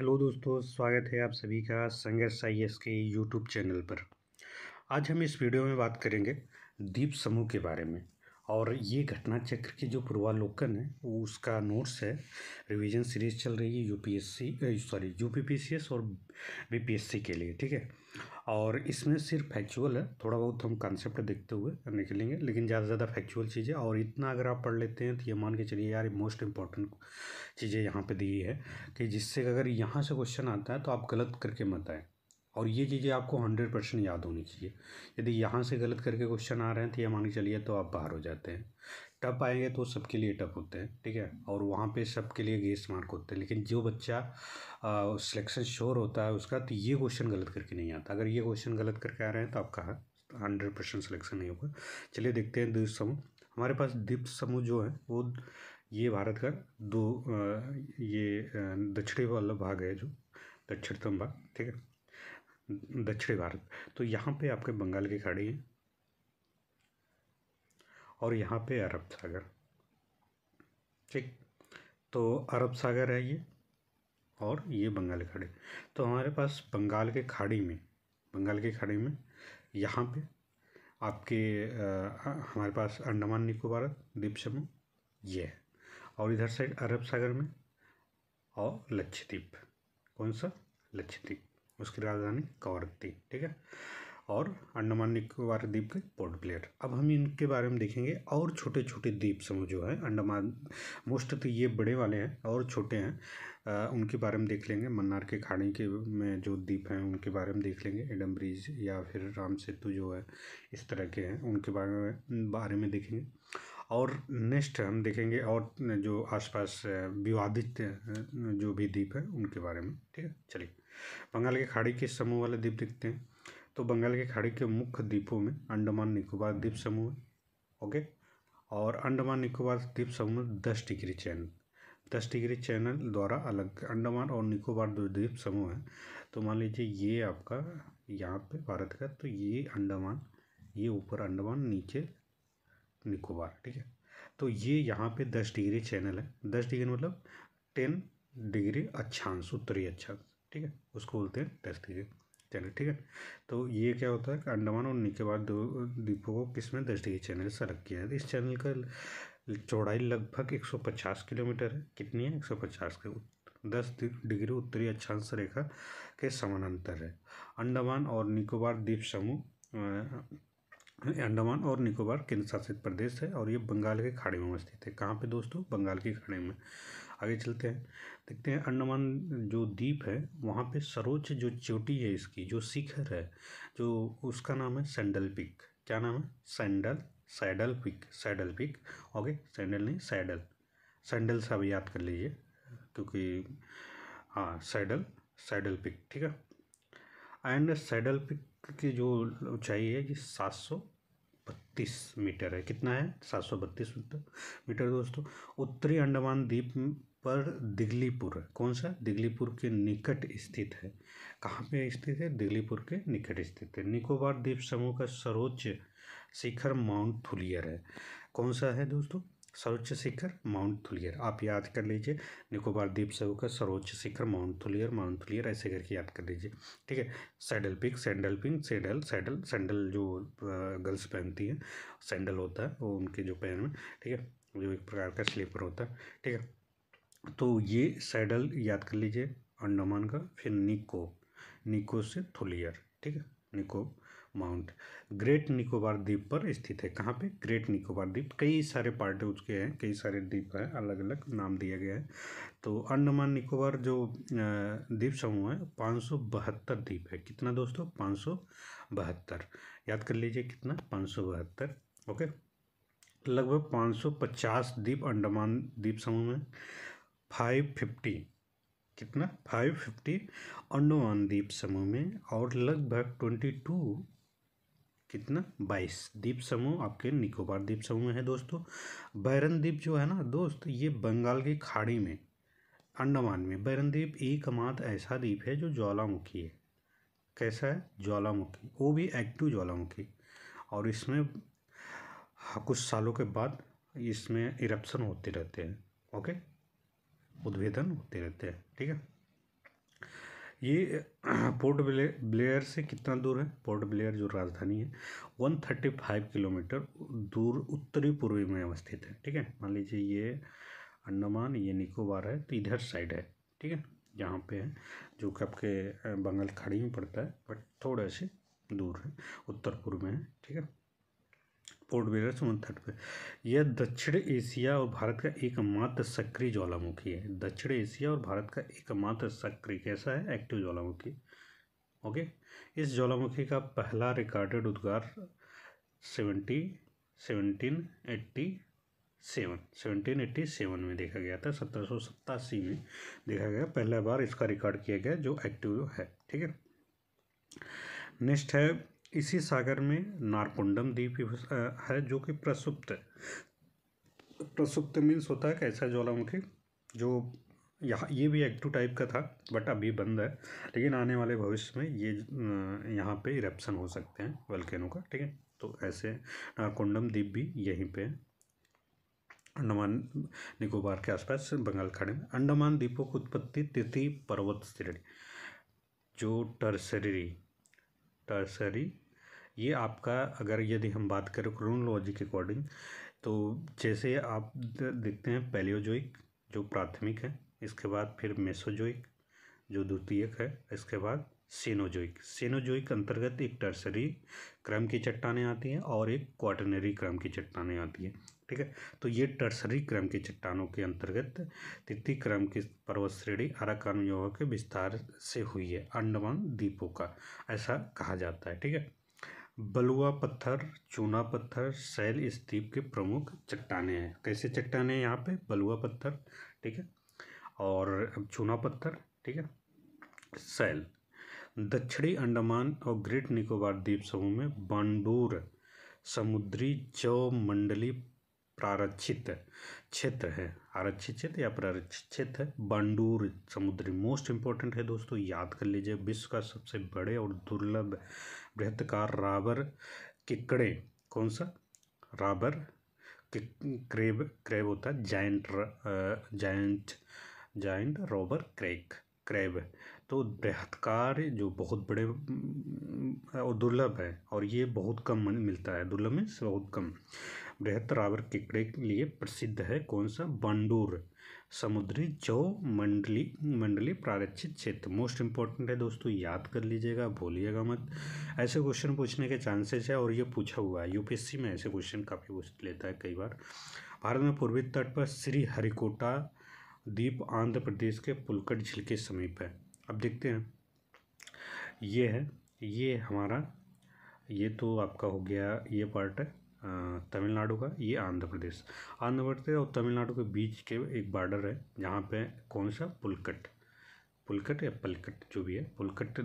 hello दोस्तों स्वागत है आप सभी का संघर्ष आई एस के यूट्यूब चैनल पर आज हम इस वीडियो में बात करेंगे द्वीप समूह के बारे में और ये घटना चक्र के जो पूर्वालोकन है वो उसका नोट्स है रिवीजन सीरीज चल रही है यूपीएससी सॉरी यूपीपीसीएस और बीपीएससी के लिए ठीक है और इसमें सिर्फ फैक्चुअल है थोड़ा बहुत हम कॉन्सेप्ट देखते हुए निकलेंगे लेकिन ज़्यादा से ज़्यादा फैक्चुअल चीज़ें और इतना अगर आप पढ़ लेते हैं तो ये मान के चलिए यार मोस्ट इंपॉर्टेंट चीज़ें यहाँ पर दी है कि जिससे अगर यहाँ से क्वेश्चन आता है तो आप गलत करके मत आएँ और ये चीज़ें आपको हंड्रेड परसेंट याद होनी चाहिए यदि यहाँ से गलत करके क्वेश्चन आ रहे हैं तो ये मान के चलिए तो आप बाहर हो जाते हैं टप आएंगे तो सबके लिए टप होते हैं ठीक है और वहाँ पे सबके लिए गेस मार्क होते हैं लेकिन जो बच्चा सिलेक्शन श्योर होता है उसका तो ये क्वेश्चन गलत करके नहीं आता अगर ये क्वेश्चन गलत करके आ रहे हैं तो आपका हंड्रेड परसेंट सिलेक्शन नहीं होगा चलिए देखते हैं द्वीप समूह हमारे पास द्वीप समूह जो है वो ये भारत का दो ये दक्षिणी वाला भाग है जो दक्षिणतम भाग ठीक है दक्षिणी भारत तो यहाँ पे आपके बंगाल की खाड़ी है और यहाँ पे अरब सागर ठीक तो अरब सागर है ये और ये बंगाल की खाड़ी तो हमारे पास बंगाल के खाड़ी में बंगाल की खाड़ी में यहाँ पे आपके आ, हमारे पास अंडमान निकोबार द्वीप समूह ये है और इधर साइड अरब सागर में और लक्षद्वीप कौन सा लक्षद्वीप उसकी राजधानी कवर थी ठीक है और अंडमान निकोबार द्वीप के पोर्ट ब्लेयर अब हम इनके बारे में देखेंगे और छोटे छोटे द्वीप समूह जो है अंडमान मोस्ट तो ये बड़े वाले हैं और छोटे हैं आ, उनके बारे में देख लेंगे मन्नार के खाड़ी के में जो द्वीप हैं उनके बारे में देख लेंगे एडम ब्रिज या फिर राम सेतु जो है इस तरह के हैं उनके बारे में बारे में देखेंगे और नेक्स्ट हम देखेंगे और जो आसपास विवादित जो भी द्वीप है उनके बारे में ठीक है चलिए बंगाल की खाड़ी के समूह वाले द्वीप देखते हैं तो बंगाल की खाड़ी के मुख्य द्वीपों में अंडमान निकोबार द्वीप समूह ओके और अंडमान निकोबार द्वीप समूह दस डिग्री चैनल दस डिग्री चैनल द्वारा अलग अंडमान और निकोबार दो द्वीप समूह हैं तो मान लीजिए ये आपका यहाँ पे भारत का तो ये अंडमान ये ऊपर अंडमान नीचे निकोबार ठीक है तो ये यहाँ पे दस डिग्री चैनल है दस डिग्री मतलब टेन डिग्री अच्छांश उत्तरी अच्छांश ठीक है उसको बोलते हैं दस डिग्री चैनल ठीक है तो ये क्या होता है कि अंडमान और निकोबार दो द्वीपों को किसमें दस डिग्री चैनल से अलग किया है तो इस चैनल का चौड़ाई लगभग पचास किलोमीटर है कितनी है 150 के दस डिग्री उत्तरी अक्षांश रेखा के समानांतर है अंडमान और निकोबार द्वीप समूह अंडमान और निकोबार केंद्र शासित प्रदेश है और ये बंगाल के खाड़ी में स्थित है कहाँ पे दोस्तों बंगाल की खाड़ी में आगे चलते हैं देखते हैं अंडमान जो द्वीप है वहाँ पे सर्वोच्च जो चोटी है इसकी जो शिखर है जो उसका नाम है सैंडल पिक क्या नाम है sandal saddle peak saddle peak okay sandal नहीं सैडल सैंडल से याद कर लीजिए क्योंकि हाँ सैडल सैडल पिक ठीक है एंड सैडल पिक की जो ऊंचाई है ये सात सौ बत्तीस मीटर है कितना है सात सौ बत्तीस मीटर दोस्तों उत्तरी अंडमान द्वीप पर दिगलीपुर कौन सा दिगलीपुर के निकट स्थित है कहाँ पे स्थित है दिगलीपुर के निकट स्थित है निकोबार द्वीप समूह का सर्वोच्च शिखर माउंट थुलियर है कौन सा है दोस्तों सर्वोच्च शिखर माउंट थुलियर आप याद कर लीजिए निकोबार द्वीप समूह का सर्वोच्च शिखर माउंट थुलियर माउंट थुलियर ऐसे करके याद कर लीजिए ठीक है saddle peak sandal pink saddle saddle sandal जो गर्ल्स पहनती हैं सैंडल होता है वो उनके जो पैर में ठीक है जो एक प्रकार का स्लीपर होता है ठीक है तो ये सैडल याद कर लीजिए अंडमान का फिर निको निको से थुलियर ठीक है निको माउंट ग्रेट निकोबार द्वीप पर स्थित है कहाँ पे ग्रेट निकोबार द्वीप कई सारे पार्ट उसके हैं कई सारे द्वीप हैं अलग अलग नाम दिया गया है तो अंडमान निकोबार जो द्वीप समूह है पाँच द्वीप है कितना दोस्तों पाँच याद कर लीजिए कितना पाँच ओके लगभग 550 द्वीप अंडमान द्वीप समूह में 550 कितना 550 अंडमान द्वीप समूह में और लगभग 22 कितना बाईस द्वीप समूह आपके निकोबार द्वीप समूह है दोस्तों बैरन द्वीप जो है ना दोस्त ये बंगाल की खाड़ी में अंडमान में बैरन द्वीप एकमात्र ऐसा द्वीप है जो ज्वालामुखी है कैसा है ज्वालामुखी वो भी एक्टिव ज्वालामुखी और इसमें कुछ सालों के बाद इसमें इरप्शन होते रहते हैं ओके उद्भेदन होते रहते हैं ठीक है ये पोर्ट ब्लेयर से कितना दूर है पोर्ट ब्लेयर जो राजधानी है 135 किलोमीटर दूर उत्तरी पूर्वी में अवस्थित है ठीक है मान लीजिए ये अंडमान ये निकोबार है तो इधर साइड है ठीक है यहाँ पे है जो कि आपके बंगाल खाड़ी में पड़ता है बट थोड़े से दूर है उत्तर पूर्व में है ठीक है पोर्ट ब्लेयर समुद्र तट पर यह दक्षिण एशिया और भारत का एकमात्र सक्रिय ज्वालामुखी है दक्षिण एशिया और भारत का एकमात्र सक्रिय कैसा है एक्टिव ज्वालामुखी ओके इस ज्वालामुखी का पहला रिकॉर्डेड उद्गार seventy seventeen eighty seven seventeen eighty seven में देखा गया था सत्रह सौ सत्तासी में देखा गया पहला बार इसका रिकॉर्ड किया गया जो एक्टिव है ठीक है नेक्स्ट है इसी सागर में नारकुंडम द्वीप है जो कि प्रसुप्त है प्रसुप्त मीन्स होता है कैसा ज्वालामुखी जो यहाँ ये भी एक्टिव टाइप का था बट अभी बंद है लेकिन आने वाले भविष्य में ये यहाँ पे इरप्शन हो सकते हैं वल्केनो का ठीक है तो ऐसे नारकुंडम द्वीप भी यहीं पे अंडमान निकोबार के आसपास बंगाल खाड़ी में अंडमान द्वीपों की उत्पत्ति तिथि पर्वत श्रेणी जो टर्सरी टर्सरी ये आपका अगर यदि हम बात करें क्रोनोलॉजी के अकॉर्डिंग तो जैसे आप देखते हैं पैलियोजोइक जो प्राथमिक है इसके बाद फिर मेसोजोइक जो द्वितीयक है इसके बाद सेनोजोइक सेनोजोइक अंतर्गत एक टर्सरी क्रम की चट्टाने आती हैं और एक क्वाटनरी क्रम की चट्टानें आती हैं ठीक है तो ये टर्सरी क्रम की चट्टानों के अंतर्गत तृतीय क्रम की पर्वत श्रेणी अराकान योगा के विस्तार से हुई है अंडमान द्वीपों का ऐसा कहा जाता है ठीक है बलुआ पत्थर चूना पत्थर शैल इस द्वीप के प्रमुख चट्टाने हैं कैसे चट्टाने हैं यहाँ पे बलुआ पत्थर ठीक है और चूना पत्थर ठीक है शैल दक्षिणी अंडमान और ग्रेट निकोबार द्वीप समूह में बांडूर समुद्री जौ मंडली प्रारक्षित क्षेत्र है आरक्षित क्षेत्र या प्रारक्षित क्षेत्र बांडूर समुद्री मोस्ट इंपॉर्टेंट है दोस्तों याद कर लीजिए विश्व का सबसे बड़े और दुर्लभ बृहत्कार राबर किकड़े कौन सा राबर क्रेब क्रेब होता है giant giant giant robber crab crab तो बृहत्कार जो बहुत बड़े और दुर्लभ है और ये बहुत कम मिलता है दुर्लभ मीन्स बहुत कम बृहत्तर आवर केकड़े के लिए प्रसिद्ध है कौन सा बांडूर समुद्री जौ मंडली मंडली प्रारक्षित क्षेत्र मोस्ट इंपॉर्टेंट है दोस्तों याद कर लीजिएगा भूलिएगा मत ऐसे क्वेश्चन पूछने के चांसेस है और ये पूछा हुआ है यूपीएससी में ऐसे क्वेश्चन काफ़ी पूछ लेता है कई बार भारत में पूर्वी तट पर श्री हरिकोटा द्वीप आंध्र प्रदेश के पुलकट झील के समीप है अब देखते हैं ये है ये हमारा ये तो आपका हो गया ये पार्ट है तमिलनाडु का ये आंध्र प्रदेश आंध्र प्रदेश और तमिलनाडु के बीच के एक बॉर्डर है जहाँ पे कौन सा पुलकट पुलकट या पलकट जो भी है पुलकट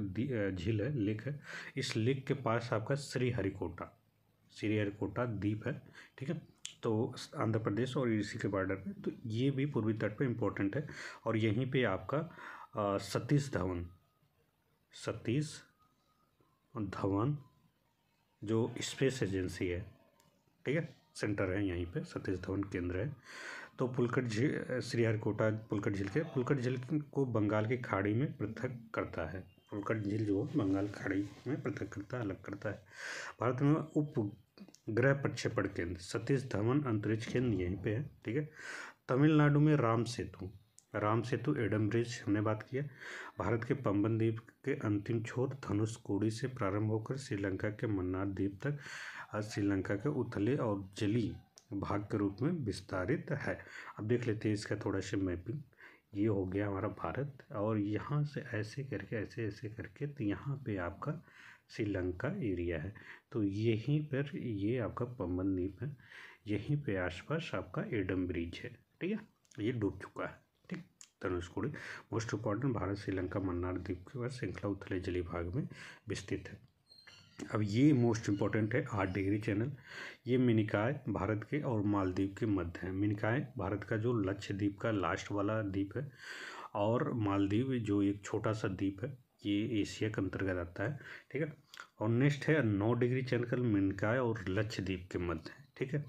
झील है लेक है इस लेक के पास आपका श्रीहरिकोटा श्रीहरिकोटा द्वीप है ठीक है तो आंध्र प्रदेश और इसी के बॉर्डर पे तो ये भी पूर्वी तट पे इम्पोर्टेंट है और यहीं पे आपका सतीश धवन सतीश धवन जो स्पेस एजेंसी है ठीक है सेंटर है यहीं पे सतीश धवन केंद्र है तो पुलकट झील श्रीहरकोटा पुलकट झील के पुलकट झील को बंगाल की खाड़ी में पृथक करता है पुलकट झील जो बंगाल खाड़ी में पृथक करता है अलग करता है भारत में उप ग्रह प्रक्षेपण केंद्र सतीश धवन अंतरिक्ष केंद्र यहीं पे है ठीक है तमिलनाडु में राम सेतु राम सेतु एडम ब्रिज हमने बात किया भारत के पम्बन द्वीप के अंतिम छोर धनुष कोड़ी से प्रारंभ होकर श्रीलंका के मन्नार द्वीप तक आज श्रीलंका के उथले और जली भाग के रूप में विस्तारित है अब देख लेते हैं इसका थोड़ा सा मैपिंग ये हो गया हमारा भारत और यहाँ से ऐसे करके ऐसे ऐसे करके तो यहाँ पे आपका श्रीलंका एरिया है तो यहीं पर ये आपका पम्बन द्वीप है यहीं पे आसपास आपका एडम ब्रिज है ठीक है ये डूब चुका है ठीक धनुषकोड़ी मोस्ट इम्पॉर्टेंट भारत श्रीलंका मन्नार द्वीप के बाद श्रृंखला उथले जली भाग में विस्तृत है अब ये मोस्ट इम्पॉर्टेंट है आठ डिग्री चैनल ये मिनिकाय भारत के और मालदीव के मध्य है मिनिकाय भारत का जो लक्षद्वीप का लास्ट वाला द्वीप है और मालदीव जो एक छोटा सा द्वीप है ये एशिया के अंतर्गत आता है ठीक है और नेक्स्ट है नौ डिग्री चैनल मिनकाय और लक्षद्वीप के मध्य ठीक है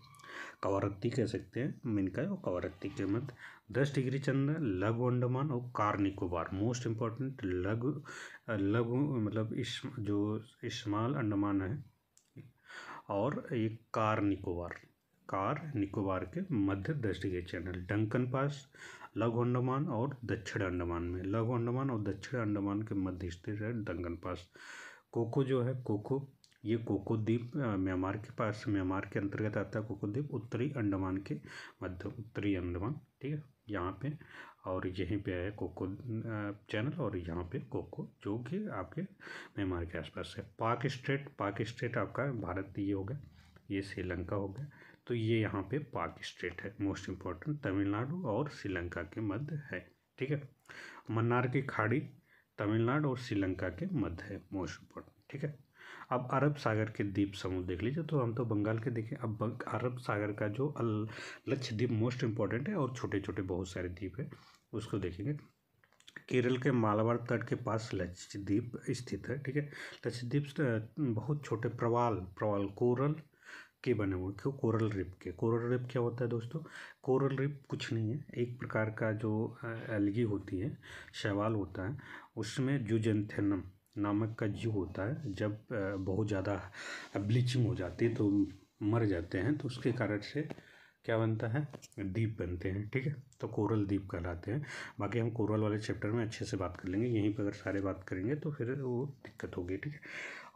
कवरत्ती कह सकते हैं मिनकाय और कवरत्ती के मध्य दस डिग्री चंद्र लघु अंडमान और कार निकोबार मोस्ट इम्पॉर्टेंट लघु लघु मतलब इस जो इस्माल अंडमान है और एक कार निकोबार कार निकोबार के मध्य दस डिग्री चैनल डंकन पास लघु अंडमान और दक्षिण अंडमान में लघु अंडमान और दक्षिण अंडमान के मध्य स्थित है डंकन पास कोको जो है कोको ये कोको द्वीप म्यांमार के पास म्यांमार के अंतर्गत आता है कोको द्वीप उत्तरी अंडमान के मध्य उत्तरी अंडमान ठीक है यहाँ पे और यहीं पे है कोको चैनल और यहाँ पे कोको जो कि आपके म्यांमार के आसपास है पाक स्टेट पाक स्टेट आपका भारत ये हो गया ये श्रीलंका हो गया तो ये यहाँ पे पाक स्टेट है मोस्ट इम्पॉर्टेंट तमिलनाडु और श्रीलंका के मध्य है ठीक है मन्नार की खाड़ी तमिलनाडु और श्रीलंका के मध्य है मोस्ट इम्पोर्टेंट ठीक है अब अरब सागर के द्वीप समूह देख लीजिए तो हम तो बंगाल के देखें अब अरब सागर का जो लक्षद्वीप मोस्ट इम्पॉर्टेंट है और छोटे छोटे बहुत सारे द्वीप है उसको देखेंगे केरल के मालाबार तट के पास लक्षद्वीप स्थित है ठीक है लक्षद्वीप बहुत छोटे प्रवाल प्रवाल कोरल के बने हुए क्यों कोरल रिप के कोरल रिप क्या होता है दोस्तों कोरल रिप कुछ नहीं है एक प्रकार का जो एलगी होती है शैवाल होता है उसमें जुजेंथेनम नामक का जीव होता है जब बहुत ज़्यादा ब्लीचिंग हो जाती है तो मर जाते हैं तो उसके कारण से क्या बनता है दीप बनते हैं ठीक है तो कोरल दीप कहलाते हैं बाकी हम कोरल वाले चैप्टर में अच्छे से बात कर लेंगे यहीं पर अगर सारे बात करेंगे तो फिर वो दिक्कत होगी ठीक है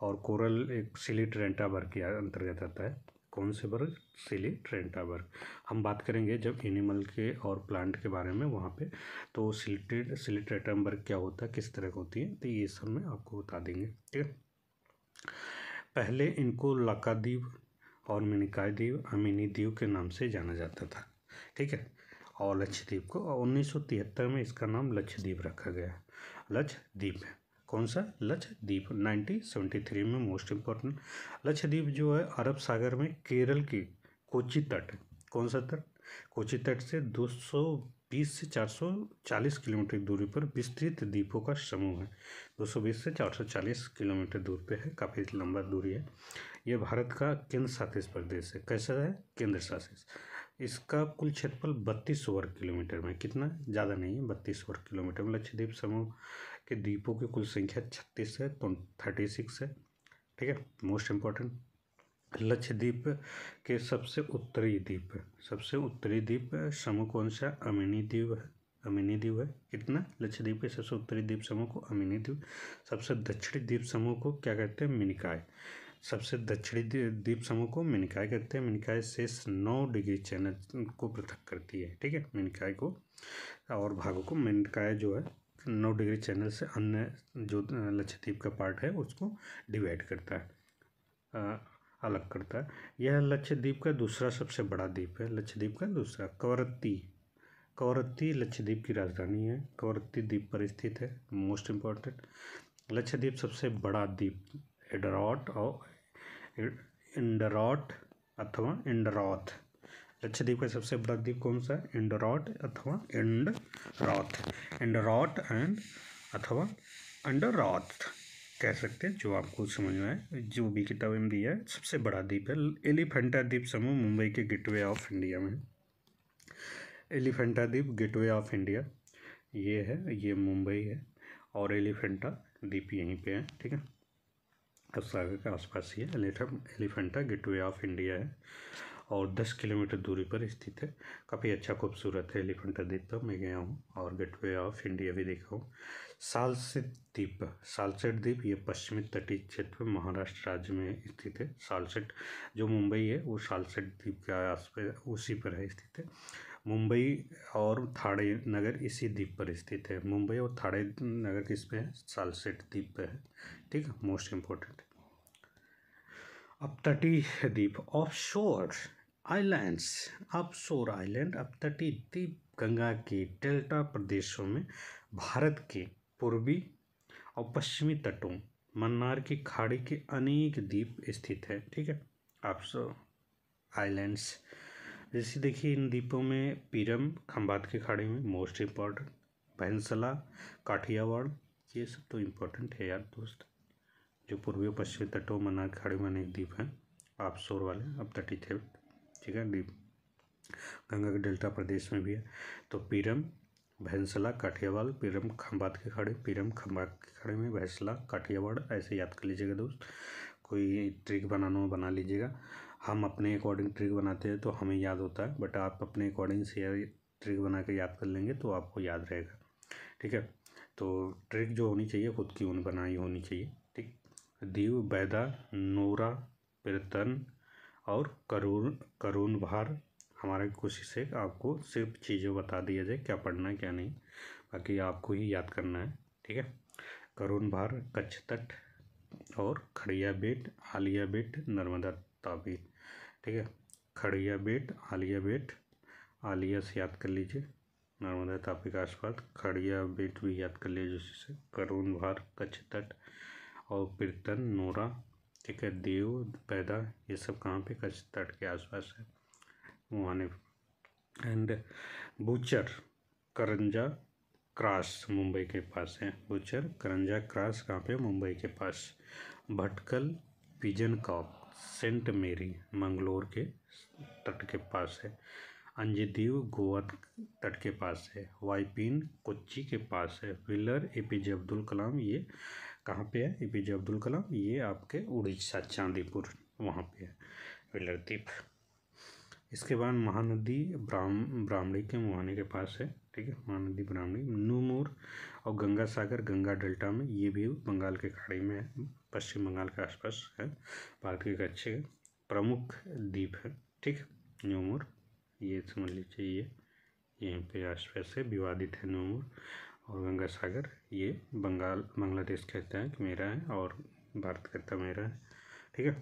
और कोरल एक सिलेट रेंटा भर के अंतर्गत आता है कौन से वर्ग सिली ट्रेंटा वर्ग हम बात करेंगे जब एनिमल के और प्लांट के बारे में वहाँ पे तो सिलिटेड सिलिट्रेटम वर्ग क्या होता है किस तरह का होती है तो ये सब मैं आपको बता देंगे ठीक है पहले इनको लकादीव और मिनिकायदीव अमिनी द्वीप के नाम से जाना जाता था ठीक है और लक्षद्वीप को और तिहत्तर में इसका नाम लक्षद्वीप रखा गया लक्षद्वीप है कौन सा लक्षद्वीप 1973 में मोस्ट इम्पोर्टेंट लक्षद्वीप जो है अरब सागर में केरल के कोची तट कौन सा तट कोची तट से 220 से 440 किलोमीटर दूरी पर विस्तृत द्वीपों का समूह है 220 से 440 किलोमीटर दूर पे है काफ़ी लंबा दूरी है यह भारत का केंद्र शासित प्रदेश है कैसा है केंद्र शासित इसका कुल क्षेत्रफल बत्तीस वर्ग किलोमीटर में कितना ज़्यादा नहीं है बत्तीस वर्ग किलोमीटर में लक्षद्वीप समूह कि द्वीपों की कुल संख्या छत्तीस है तो थर्टी सिक्स है ठीक है मोस्ट इम्पॉर्टेंट लक्षद्वीप के सबसे उत्तरी द्वीप सबसे उत्तरी द्वीप समूह कौन सा अमिनी द्वीप है अमिनी द्वीप है कितना लक्षद्वीप के सबसे उत्तरी द्वीप समूह को अमिनी द्वीप सबसे दक्षिणी द्वीप समूह को क्या कहते हैं मिनिकाय सबसे दक्षिणी द्वीप समूह को मिनिकाय कहते हैं मिनिकाय शेष नौ डिग्री चैनल को पृथक करती है ठीक है मिनिकाय को और भागों को मिनिकाय जो है नौ डिग्री चैनल से अन्य जो लक्षद्वीप का पार्ट है उसको डिवाइड करता है आ, अलग करता है यह लक्षद्वीप का दूसरा सबसे बड़ा द्वीप है लक्षद्वीप का दूसरा कवरत्ती कवरत्ती लक्षद्वीप की राजधानी है कवरत्ती द्वीप पर स्थित है मोस्ट इम्पॉर्टेंट लक्षद्वीप सबसे बड़ा द्वीप एडरॉट और इंडरॉट अथवा इंडरॉथ लक्षद्वीप का अच्छा सबसे बड़ा द्वीप कौन सा है एंडरॉट अथवा इंड रॉथ एंडरॉट एंड अथवा अंडर रॉथ कह सकते हैं जो आपको समझ में आए जो भी किताब में दिया है सबसे बड़ा द्वीप है एलिफेंटा द्वीप समूह मुंबई के गेटवे ऑफ इंडिया में एलिफेंटा द्वीप गेटवे ऑफ इंडिया ये है ये मुंबई है और एलिफेंटा द्वीप यहीं पे है ठीक है अब सागर के आसपास ही है एलिफेंटा गेटवे ऑफ इंडिया है और 10 किलोमीटर दूरी पर स्थित है काफ़ी अच्छा खूबसूरत है एलिफेंटा द्वीप तो मैं गया हूँ और गेटवे ऑफ इंडिया भी देखा हूँ सालसेट द्वीप सालसेट द्वीप ये पश्चिमी तटीय क्षेत्र महाराष्ट्र राज्य में स्थित है सालसेट जो मुंबई है वो सालसेट द्वीप के आस उसी पर है स्थित है मुंबई और थाड़े नगर इसी द्वीप पर स्थित है मुंबई और थाड़े नगर किस पे है सालसेट द्वीप पर है ठीक है मोस्ट इम्पोर्टेंट अब तटीय द्वीप ऑफ शोर आइलैंड्स सोर आइलैंड अब तटीय द्वीप गंगा के डेल्टा प्रदेशों में भारत के पूर्वी और पश्चिमी तटों मन्नार की खाड़ी के अनेक द्वीप स्थित हैं ठीक है सो आइलैंड्स जैसे देखिए इन द्वीपों में पीरम खम्बात की खाड़ी में मोस्ट इम्पॉर्टेंट भैंसला काठियावाड़ ये सब तो इम्पोर्टेंट है यार दोस्त जो पूर्वी और पश्चिमी तटों मन्नार की खाड़ी में अनेक द्वीप हैं आप सोर वाले अब तटीय थे ठीक है डी गंगा के डेल्टा प्रदेश में भी है तो पीरम भैंसला काठियावाल पीरम खम्बात के खड़े पीरम खम्बात के खड़े में भैंसला काठियावाड़ ऐसे याद कर लीजिएगा दोस्त कोई ट्रिक बनाना हो बना लीजिएगा हम अपने अकॉर्डिंग ट्रिक बनाते हैं तो हमें याद होता है बट आप अपने अकॉर्डिंग से ट्रिक बना के याद कर लेंगे तो आपको याद रहेगा ठीक है तो ट्रिक जो होनी चाहिए खुद की उन बनाई होनी चाहिए ठीक दीव बैदा नोरा पिरतन और करून करुण भार हमारा कोशिश है आपको सिर्फ चीज़ें बता दिया जाए क्या पढ़ना है क्या नहीं बाकी आपको ही याद करना है ठीक है करुण भार कच्छ तट और खड़िया बेट आलिया बेट नर्मदा तापी ठीक है खड़िया बेट आलिया बेट आलिया से याद कर लीजिए नर्मदा तापी के आसपास खड़िया बेट भी याद कर लीजिए जिससे करुण भार कच्छ तट और कीर्तन नोरा एक है पैदा ये सब कहाँ पे कच्छ तट के आसपास है वहाँ and Butcher Karanja Cross Mumbai के पास है बूचर करंजा क्रास कहाँ पे मुंबई के पास भटकल पिजन कॉक सेंट मेरी मंगलोर के तट के पास है अंजदीव गोवा तट के पास है वाइपिन कोच्ची के पास है Wheeler A P J Abdul Kalam ये कहाँ पे है ए पी जे अब्दुल कलाम ये आपके उड़ीसा चांदीपुर वहाँ पे है द्वीप इसके बाद महानदी ब्राह्म ब्राह्मणी के मुहाने के पास है ठीक है महानदी ब्राह्मणी नूमूर और गंगा सागर गंगा डेल्टा में ये भी बंगाल के खाड़ी में है पश्चिम बंगाल के आसपास है भारत के अच्छे प्रमुख द्वीप है ठीक नूमूर ये समझ लीजिए ये यहीं पे आसपास से विवादित है नूमूर और गंगा सागर ये बंगाल बांग्लादेश कहता है कि मेरा है और भारत कहता है मेरा है ठीक है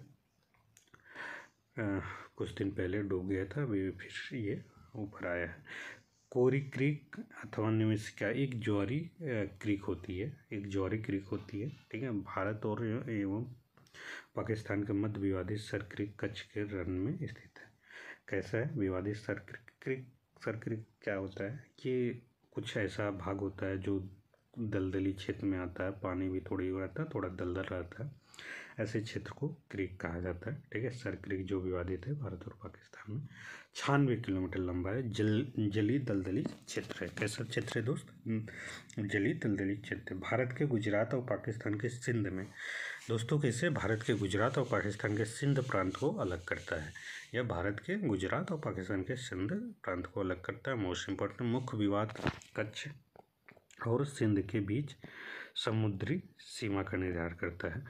कुछ दिन पहले डूब गया था अभी फिर ये ऊपर आया है कोरी क्रीक अथवा क्या एक ज्वारी क्रीक होती है एक ज्वारी क्रीक होती है ठीक है भारत और एवं पाकिस्तान के मध्य विवादित सर क्रिक कच्छ के रन में स्थित है कैसा है विवादित सर क्रिक सर क्रिक क्या होता है कि कुछ ऐसा भाग होता है जो दलदली क्षेत्र में आता है पानी भी थोड़ी रहता है थोड़ा दलदल रहता है ऐसे क्षेत्र को क्रिक कहा जाता है ठीक है सर क्रिक जो विवादित है भारत और पाकिस्तान में छानवे किलोमीटर लंबा है जल जली दलदली क्षेत्र है कैसा क्षेत्र है दोस्त जली दलदली क्षेत्र भारत के गुजरात और पाकिस्तान के सिंध में दोस्तों कैसे भारत के गुजरात और पाकिस्तान के सिंध प्रांत को अलग करता है यह भारत के गुजरात और पाकिस्तान के सिंध प्रांत को अलग करता है मोस्ट इम्पोर्टेंट मुख्य विवाद कच्छ और सिंध के बीच समुद्री सीमा का निर्धार करता है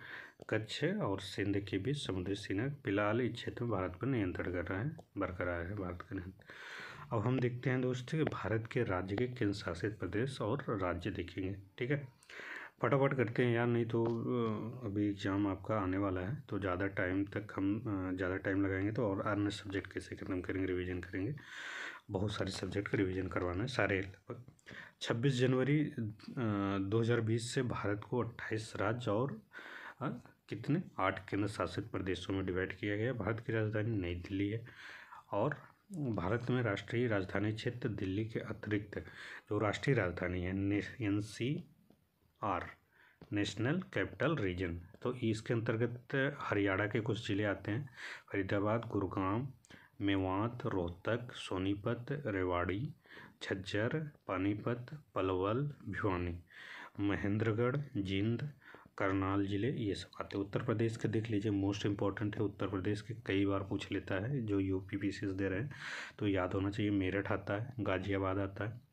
कच्छ और सिंध के बीच समुद्री सीमा फिलहाल इस क्षेत्र में भारत पर नियंत्रण कर रहा है बरकरार है भारत का नियंत्रण अब हम देखते हैं दोस्तों कि भारत के राज्य के केंद्र शासित प्रदेश और राज्य देखेंगे ठीक है फटाफट करते हैं यार नहीं तो अभी एग्ज़ाम आपका आने वाला है तो ज़्यादा टाइम तक हम ज़्यादा टाइम लगाएंगे तो और अन्य सब्जेक्ट कैसे खत्म करेंगे रिवीजन करेंगे बहुत सारे सब्जेक्ट का रिवीजन करवाना है सारे लगभग छब्बीस जनवरी 2020 से भारत को 28 राज्य और कितने आठ केंद्र शासित प्रदेशों में डिवाइड किया गया भारत की राजधानी नई दिल्ली है और भारत में राष्ट्रीय राजधानी क्षेत्र दिल्ली के अतिरिक्त जो राष्ट्रीय राजधानी है N C R national capital region तो इसके अंतर्गत हरियाणा के कुछ ज़िले आते हैं फरीदाबाद गुरुग्राम मेवात रोहतक सोनीपत रेवाड़ी छज्जर पानीपत पलवल भिवानी महेंद्रगढ़ जिंद करनाल ज़िले ये सब आते हैं उत्तर प्रदेश के देख लीजिए मोस्ट इंपॉर्टेंट है उत्तर प्रदेश के कई बार पूछ लेता है जो यू पी दे रहे हैं तो याद होना चाहिए मेरठ आता है गाज़ियाबाद आता है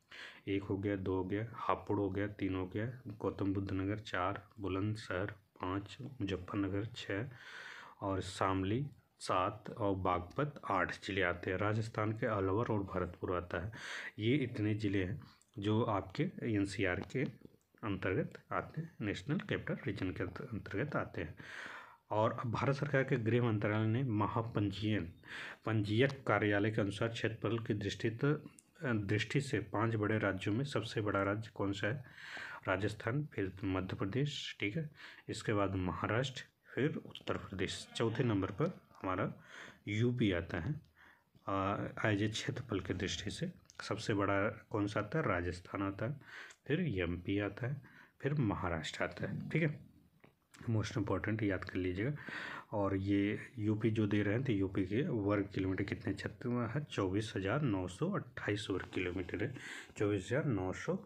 एक हो गया दो हो गया हापुड़ हो गया तीन हो गया गौतम बुद्ध नगर चार बुलंदशहर पाँच मुजफ्फरनगर छः और शामली सात और बागपत आठ ज़िले आते हैं राजस्थान के अलवर और भरतपुर आता है ये इतने ज़िले हैं जो आपके एन के अंतर्गत आते हैं नेशनल कैपिटल रीजन के अंतर्गत आते हैं और भारत सरकार के गृह मंत्रालय ने महापंजीयन पंजीयक कार्यालय के अनुसार क्षेत्रफल की दृष्टि तो दृष्टि से पांच बड़े राज्यों में सबसे बड़ा राज्य कौन सा है राजस्थान फिर मध्य प्रदेश ठीक है इसके बाद महाराष्ट्र फिर उत्तर प्रदेश चौथे नंबर पर हमारा यूपी आता है आज क्षेत्रफल की दृष्टि से सबसे बड़ा कौन सा आता है राजस्थान आता है फिर एम आता है फिर महाराष्ट्र आता है ठीक है मोस्ट इम्पॉर्टेंट याद कर लीजिएगा और ये यूपी जो दे रहे थे यूपी के वर्ग किलोमीटर कितने क्षेत्र में है चौबीस हज़ार नौ सौ अट्ठाईस वर्ग किलोमीटर है चौबीस हज़ार नौ सौ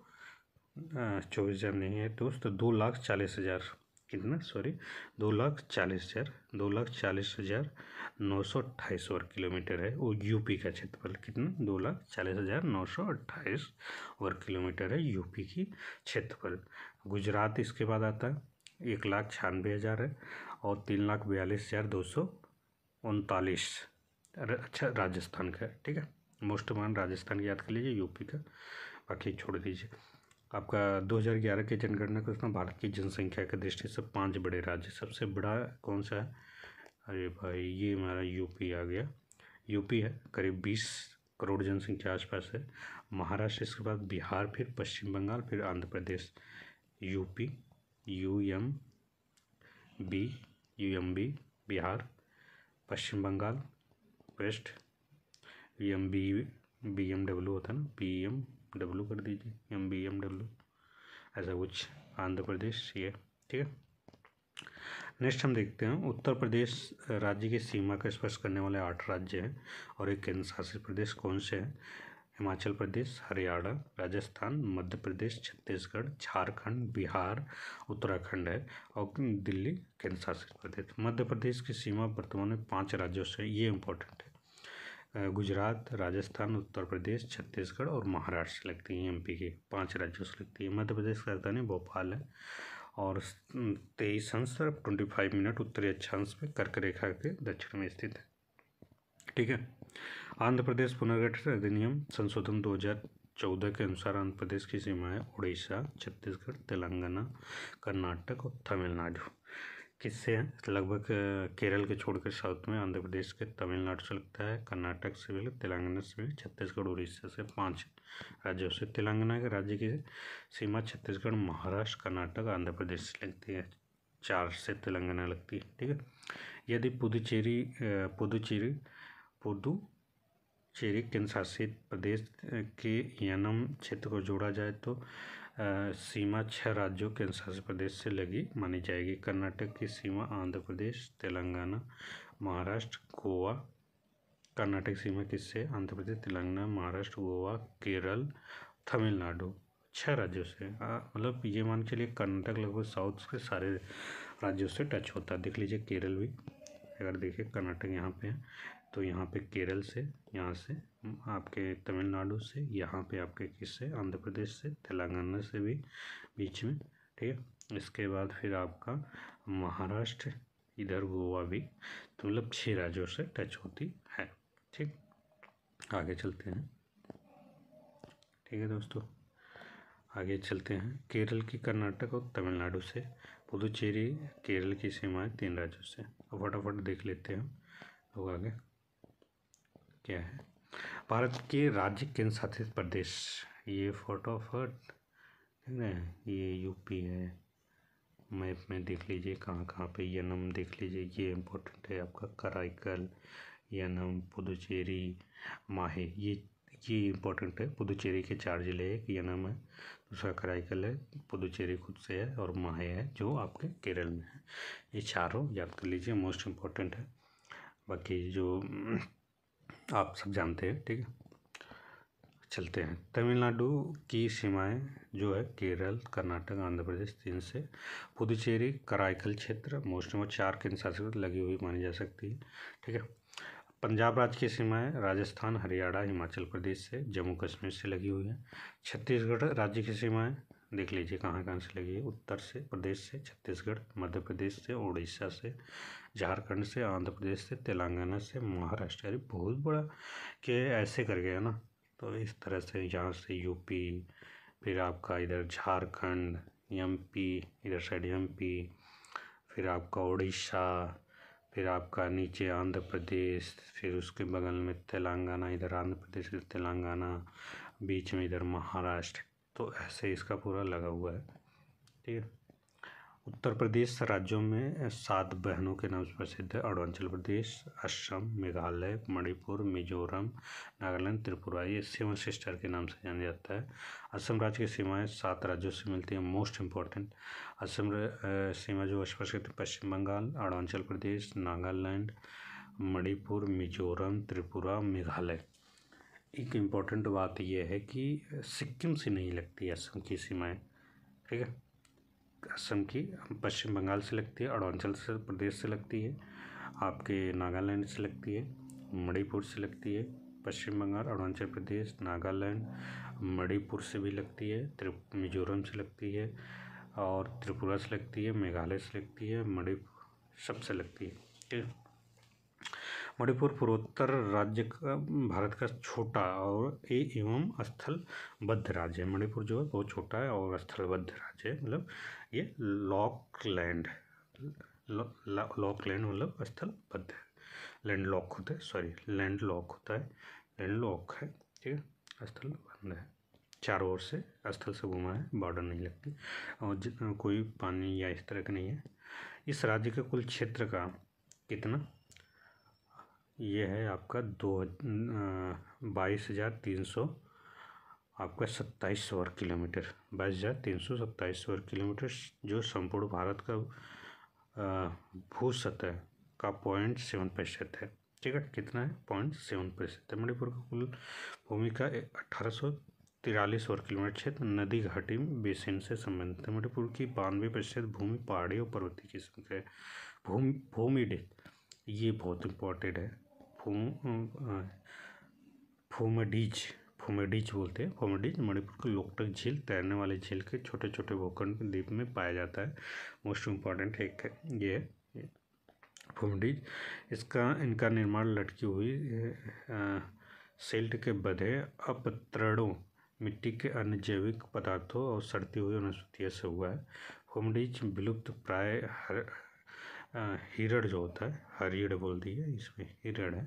चौबीस हज़ार नहीं है दोस्त तो दो लाख चालीस हज़ार कितना सॉरी दो लाख चालीस हज़ार दो लाख चालीस हज़ार नौ सौ अट्ठाईस वर्ग किलोमीटर है वो यूपी का क्षेत्रफल कितना दो लाख चालीस हज़ार नौ सौ अट्ठाईस वर्ग किलोमीटर है यूपी की क्षेत्रफल गुजरात इसके बाद आता है एक लाख छियानवे हज़ार है और तीन लाख बयालीस हज़ार दो सौ उनतालीस अच्छा राजस्थान का ठीक है मोस्ट मान राजस्थान की याद कर लीजिए यूपी का बाकी छोड़ दीजिए आपका 2011 के जनगणना के उसमें भारत की जनसंख्या के दृष्टि से पांच बड़े राज्य सबसे बड़ा कौन सा है अरे भाई ये हमारा यूपी आ गया यूपी है करीब बीस करोड़ जनसंख्या आसपास है महाराष्ट्र इसके बाद बिहार फिर पश्चिम बंगाल फिर Andhra Pradesh UP U M B UMB Bihar Paschim Bangal west V M B B M W होता है ना बी एम डब्ल्यू कर दीजिए एम बी एम डब्ल्यू ऐसा कुछ आंध्र प्रदेश ये ठीक है नेक्स्ट हम देखते हैं उत्तर प्रदेश राज्य की सीमा का स्पर्श करने वाले आठ राज्य हैं और एक केंद्र शासित प्रदेश कौन से हैं हिमाचल प्रदेश हरियाणा राजस्थान मध्य प्रदेश छत्तीसगढ़ झारखंड बिहार उत्तराखंड है और दिल्ली केंद्र शासित प्रदेश मध्य प्रदेश की सीमा वर्तमान में पाँच राज्यों से ये इम्पोर्टेंट है गुजरात राजस्थान उत्तर प्रदेश छत्तीसगढ़ और महाराष्ट्र से लगती है एमपी के पांच राज्यों से लगती है मध्य प्रदेश की राजधानी भोपाल है और तेईस अंश ट्वेंटी फाइव मिनट उत्तरी अक्षांश में कर्क रेखा के दक्षिण में स्थित है ठीक है आंध्र प्रदेश पुनर्गठन अधिनियम संशोधन 2014 के अनुसार आंध्र प्रदेश की सीमाएं उड़ीसा छत्तीसगढ़ तेलंगाना कर्नाटक और तमिलनाडु किससे हैं लगभग केरल के छोड़कर साउथ में आंध्र प्रदेश के तमिलनाडु से लगता है कर्नाटक से भी तेलंगाना से भी छत्तीसगढ़ उड़ीसा से पांच राज्यों से तेलंगाना के राज्य की सीमा छत्तीसगढ़ महाराष्ट्र कर्नाटक आंध्र प्रदेश से लगती है चार से तेलंगाना लगती है ठीक है यदि पुदुचेरी पुदुचेरी पुदु चेरी केंद्र शासित प्रदेश के यनम क्षेत्र को जोड़ा जाए तो आ, सीमा छह राज्यों केंद्र शासित प्रदेश से लगी मानी जाएगी कर्नाटक की सीमा आंध्र प्रदेश तेलंगाना महाराष्ट्र गोवा कर्नाटक सीमा किससे आंध्र प्रदेश तेलंगाना महाराष्ट्र गोवा केरल तमिलनाडु छह राज्यों से मतलब ये मान के लिए कर्नाटक लगभग साउथ के सारे राज्यों से टच होता है देख लीजिए केरल भी अगर देखिए कर्नाटक यहाँ पे है तो यहाँ पे केरल से यहाँ से आपके तमिलनाडु से यहाँ पे आपके किससे आंध्र प्रदेश से तेलंगाना से भी बीच में ठीक है इसके बाद फिर आपका महाराष्ट्र इधर गोवा भी तो मतलब छः राज्यों से टच होती है ठीक आगे चलते हैं ठीक है दोस्तों आगे चलते हैं केरल की कर्नाटक और तमिलनाडु से पुदुचेरी केरल की सीमाएं तीन राज्यों से अब फटाफट देख लेते हैं लोग आगे क्या है भारत के राज्य केंद्र शासित प्रदेश ये फोटोफट है ये यूपी है मैप में देख लीजिए कहाँ कहाँ पे ये नम देख लीजिए ये इम्पोर्टेंट है आपका कराइकल यनम पुदुचेरी माहे ये ये इम्पोर्टेंट है पुदुचेरी के चार जिले एक यनम है दूसरा कराइकल है पुदुचेरी खुद से है और माहे है जो आपके केरल में है ये चारों याद कर लीजिए मोस्ट इम्पोर्टेंट है बाकी जो आप सब जानते हैं ठीक है चलते हैं तमिलनाडु की सीमाएं जो है केरल कर्नाटक आंध्र प्रदेश तीन से पुदुचेरी कराईकल क्षेत्र मोस्ट में चार केंद्र शासित लगी हुई मानी जा सकती है ठीक है पंजाब राज्य की सीमाएं राजस्थान हरियाणा हिमाचल प्रदेश से जम्मू कश्मीर से लगी हुई हैं छत्तीसगढ़ राज्य की सीमाएं देख लीजिए कहाँ कहाँ से लगी है उत्तर से प्रदेश से छत्तीसगढ़ मध्य प्रदेश से उड़ीसा से झारखंड से आंध्र प्रदेश से तेलंगाना से महाराष्ट्र अरे बहुत बड़ा के ऐसे कर गया ना तो इस तरह से यहाँ से यूपी फिर आपका इधर झारखंड एमपी इधर साइड एमपी फिर आपका उड़ीसा फिर आपका नीचे आंध्र प्रदेश फिर उसके बगल में तेलंगाना इधर आंध्र प्रदेश तेलंगाना बीच में इधर महाराष्ट्र तो ऐसे इसका पूरा लगा हुआ है ठीक है उत्तर प्रदेश राज्यों में सात बहनों के नाम से प्रसिद्ध है अरुणाचल प्रदेश असम मेघालय मणिपुर मिजोरम नागालैंड त्रिपुरा ये सेवन सिस्टर के नाम से जाना जाता है असम राज्य की सीमाएं सात राज्यों से मिलती हैं मोस्ट इम्पॉर्टेंट असम सीमा जो स्पर्श है पश्चिम बंगाल अरुणाचल प्रदेश नागालैंड मणिपुर मिजोरम त्रिपुरा मेघालय एक इम्पॉर्टेंट बात यह है कि सिक्किम से नहीं लगती असम की सीमाएं ठीक है असम की पश्चिम बंगाल से लगती है अरुणाचल से प्रदेश से लगती है आपके नागालैंड से लगती है मणिपुर से लगती है पश्चिम बंगाल अरुणाचल प्रदेश नागालैंड मणिपुर से भी लगती है त्रि मिजोरम से लगती है और त्रिपुरा से लगती है मेघालय से लगती है मणिपुर सबसे लगती है ठीक है मणिपुर पूर्वोत्तर राज्य का भारत का छोटा और ए एवं स्थलबद्ध राज्य है मणिपुर जो है बहुत छोटा है और स्थलबद्ध राज्य है मतलब ये लॉक लैंड लॉक लैंड मतलब स्थलबद्ध है लैंड लॉक होता है सॉरी लैंड लॉक होता है लैंडलॉक है ठीक है स्थल बंद है चारों ओर से स्थल से घुमा है बॉर्डर नहीं लगती और कोई पानी या इस तरह का नहीं है इस राज्य के कुल क्षेत्र का कितना ये है आपका दो बाईस हज़ार तीन सौ आपका सत्ताईस वर्ग किलोमीटर बाईस हज़ार तीन सौ सत्ताईस वर्ग किलोमीटर जो संपूर्ण भारत का भू सतह का पॉइंट सेवन प्रतिशत है ठीक है कितना है पॉइंट सेवन प्रतिशत है मणिपुर का कुल भूमि का अठारह सौ तिरालीस वर्ग किलोमीटर क्षेत्र नदी घाटी बेसिन से संबंधित है मणिपुर की बानवे प्रतिशत भूमि पहाड़ी और पर्वतीय किस्म है भूमि भूमि ये बहुत इंपॉर्टेंट है फोम फोमडीज फोमेडीज बोलते हैं फोमडीज मणिपुर के लोकटक झील तैरने वाले झील के छोटे छोटे भूखंड द्वीप में पाया जाता है मोस्ट इम्पॉर्टेंट एक है ये है इसका इनका निर्माण लटकी हुई सेल्ट के बधे अपतरणों मिट्टी के अन्य जैविक पदार्थों और सड़ती हुई वनस्पतियों से हुआ है फोमडीज विलुप्त प्राय हर हिरण जो होता है हरिण बोल दी है इसमें हिरण है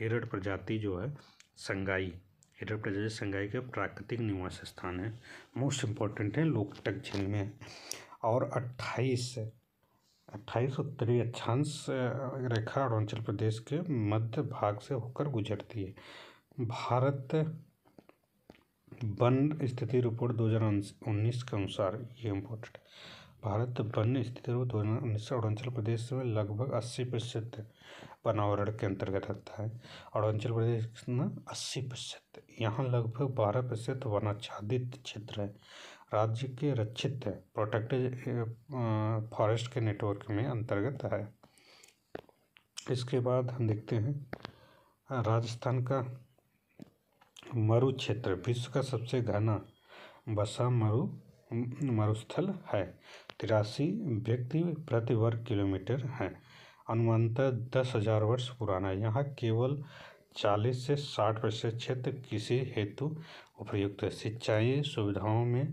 हिरण प्रजाति जो है संगाई हिरण प्रजाति संगाई के प्राकृतिक निवास स्थान है मोस्ट इम्पॉर्टेंट है लोकटक झील में और अट्ठाईस अट्ठाईस उत्तरी अक्षांश रेखा अरुणाचल प्रदेश के मध्य भाग से होकर गुजरती है भारत वन स्थिति रिपोर्ट दो हज़ार उन्नीस के अनुसार ये इम्पोर्टेंट भारत वन्य स्थिति और अरुणाचल प्रदेश में लगभग अस्सी प्रतिशत पर्यावरण के अंतर्गत आता है अरुणाचल प्रदेश में अस्सी प्रतिशत यहाँ लगभग बारह प्रतिशत वनाच्छादित क्षेत्र है राज्य के रक्षित प्रोटेक्टेड फॉरेस्ट के नेटवर्क में अंतर्गत है इसके बाद हम देखते हैं राजस्थान का मरु क्षेत्र विश्व का सबसे घना बसा मरु मरुस्थल है तिरासी व्यक्ति प्रति वर्ग किलोमीटर हैं अनुमानतः दस हजार वर्ष पुराना यहाँ केवल चालीस से साठ प्रतिशत क्षेत्र किसी हेतु उपयुक्त है सिंचाई सुविधाओं में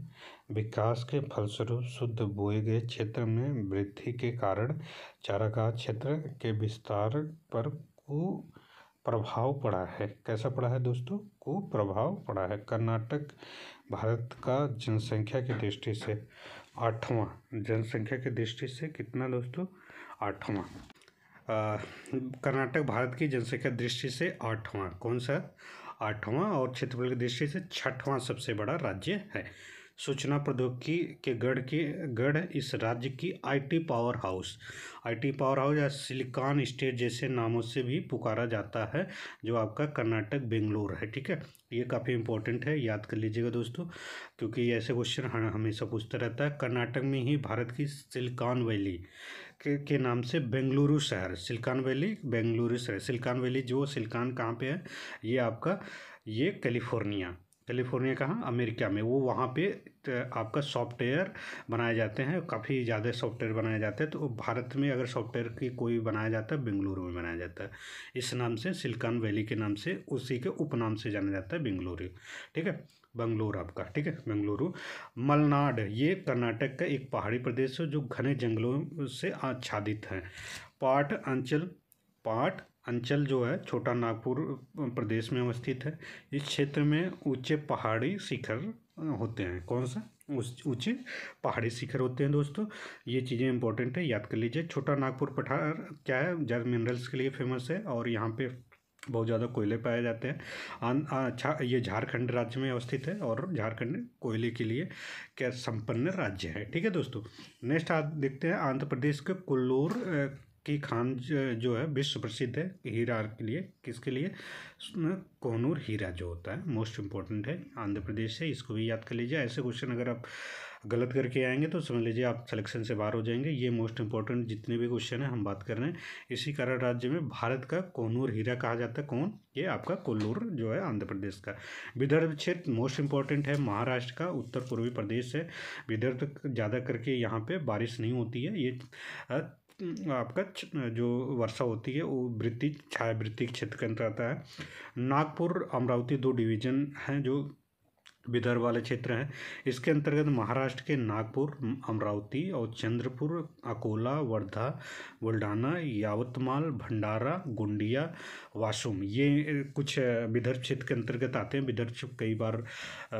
विकास के फलस्वरूप शुद्ध बोए गए क्षेत्र में वृद्धि के कारण चारागाह क्षेत्र के विस्तार पर कु प्रभाव पड़ा है कैसा पड़ा है दोस्तों कुप्रभाव पड़ा है कर्नाटक भारत का जनसंख्या की दृष्टि से आठवां जनसंख्या की दृष्टि से कितना दोस्तों आठवां कर्नाटक भारत की जनसंख्या दृष्टि से आठवां कौन सा आठवां और क्षेत्रफल की दृष्टि से छठवां सबसे बड़ा राज्य है सूचना प्रौद्योगिकी के गढ़ के गढ़ इस राज्य की IT powerhouse IT powerhouse या सिलिकॉन स्टेट जैसे नामों से भी पुकारा जाता है जो आपका कर्नाटक बेंगलोर है ठीक है ये काफ़ी इंपॉर्टेंट है याद कर लीजिएगा दोस्तों क्योंकि ऐसे क्वेश्चन हमेशा पूछता रहता है कर्नाटक में ही भारत की सिलिकॉन वैली के, के नाम से बेंगलुरु शहर सिलिकॉन वैली बेंगलुरु शहर सिलिकॉन वैली जो सिलिकॉन कहाँ पे है ये आपका ये कैलिफोर्निया कैलिफोर्निया कहाँ अमेरिका में वो वहाँ पे आपका सॉफ्टवेयर बनाए जाते हैं काफ़ी ज़्यादा सॉफ्टवेयर बनाए जाते हैं तो भारत में अगर सॉफ्टवेयर की कोई बनाया जाता है बेंगलुरु में बनाया जाता है इस नाम से सिल्कान वैली के नाम से उसी के उपनाम से जाना जाता है बेंगलुरु ठीक है बंगलोर आपका ठीक है बेंगलुरु मलनाड ये कर्नाटक का एक पहाड़ी प्रदेश है जो घने जंगलों से आच्छादित है पाट अंचल पाट अंचल जो है छोटा नागपुर प्रदेश में अवस्थित है इस क्षेत्र में ऊंचे पहाड़ी शिखर होते हैं कौन सा उस ऊँचे पहाड़ी शिखर होते हैं दोस्तों ये चीज़ें इंपॉर्टेंट है याद कर लीजिए छोटा नागपुर पठार क्या है ज़्यादा मिनरल्स के लिए फेमस है और यहाँ पे बहुत ज़्यादा कोयले पाए जाते हैं अच्छा ये झारखंड राज्य में अवस्थित है और झारखंड कोयले के लिए क्या संपन्न राज्य है ठीक है दोस्तों नेक्स्ट आप देखते हैं आंध्र प्रदेश के कुल्लूर की खान जो है विश्व प्रसिद्ध है हीरा के लिए किसके लिए कोहनूर हीरा जो होता है मोस्ट इम्पोर्टेंट है आंध्र प्रदेश से इसको भी याद कर लीजिए ऐसे क्वेश्चन अगर आप गलत करके आएंगे तो समझ लीजिए आप सिलेक्शन से बाहर हो जाएंगे ये मोस्ट इम्पोर्टेंट जितने भी क्वेश्चन हैं हम बात कर रहे हैं इसी कारण राज्य में भारत का कोनूर हीरा कहा जाता है कौन ये आपका कोल्लूर जो है आंध्र प्रदेश का विदर्भ क्षेत्र मोस्ट इम्पोर्टेंट है महाराष्ट्र का उत्तर पूर्वी प्रदेश है विदर्भ ज़्यादा करके यहाँ पर बारिश नहीं होती है ये आपका जो वर्षा होती है वो वृत्ति छायावृत्ति के क्षेत्र के अंतर आता है नागपुर अमरावती दो डिवीजन हैं जो विदर्भ वाले क्षेत्र हैं इसके अंतर्गत महाराष्ट्र के नागपुर अमरावती और चंद्रपुर अकोला वर्धा बुल्ढाना यावतमाल भंडारा गोंडिया वाशरूम ये कुछ विदर्भ क्षेत्र के अंतर्गत आते हैं विदर्भ कई बार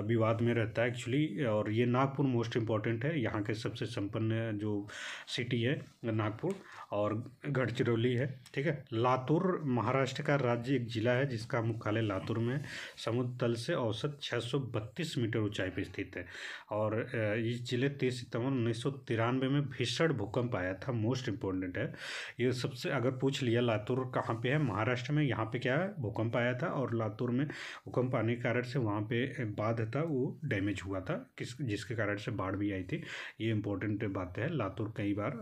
विवाद में रहता है एक्चुअली और ये नागपुर मोस्ट इम्पॉर्टेंट है यहाँ के सबसे संपन्न जो सिटी है नागपुर और गढ़चिरौली है ठीक है लातूर महाराष्ट्र का राज्य एक जिला है जिसका मुख्यालय लातूर में समुद्र तल से औसत 632 मीटर ऊंचाई पर स्थित है और इस जिले तेईस सितंबर उन्नीस में भीषण भूकंप आया था मोस्ट इम्पोर्टेंट है ये सबसे अगर पूछ लिया लातूर कहाँ पे है महाराष्ट्र में में यहाँ पे क्या भूकंप आया था और लातूर में भूकंप आने के कारण से वहाँ पे बाध था वो डैमेज हुआ था किस जिसके कारण से बाढ़ भी आई थी ये इंपॉर्टेंट बात है लातूर कई बार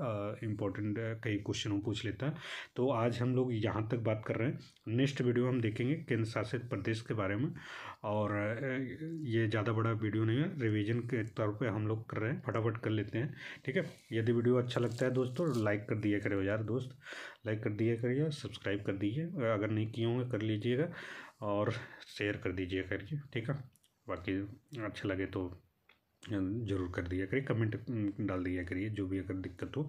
इम्पोर्टेंट कई क्वेश्चन पूछ लेता तो आज हम लोग यहाँ तक बात कर रहे हैं नेक्स्ट वीडियो हम देखेंगे केंद्र शासित प्रदेश के बारे में और ये ज़्यादा बड़ा वीडियो नहीं है रिवीजन के तौर पे हम लोग कर रहे हैं फटाफट कर लेते हैं ठीक है यदि वीडियो अच्छा लगता है दोस्तों लाइक कर दिया करे यार दोस्त लाइक कर दिया करिए सब्सक्राइब कर दीजिए अगर नहीं किए होंगे कर लीजिएगा और शेयर कर दीजिए करिए ठीक है बाकी अच्छा लगे तो जरूर कर दिया करिए कमेंट डाल दिया करिए जो भी अगर दिक्कत हो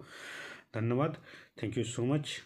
धन्यवाद थैंक यू सो मच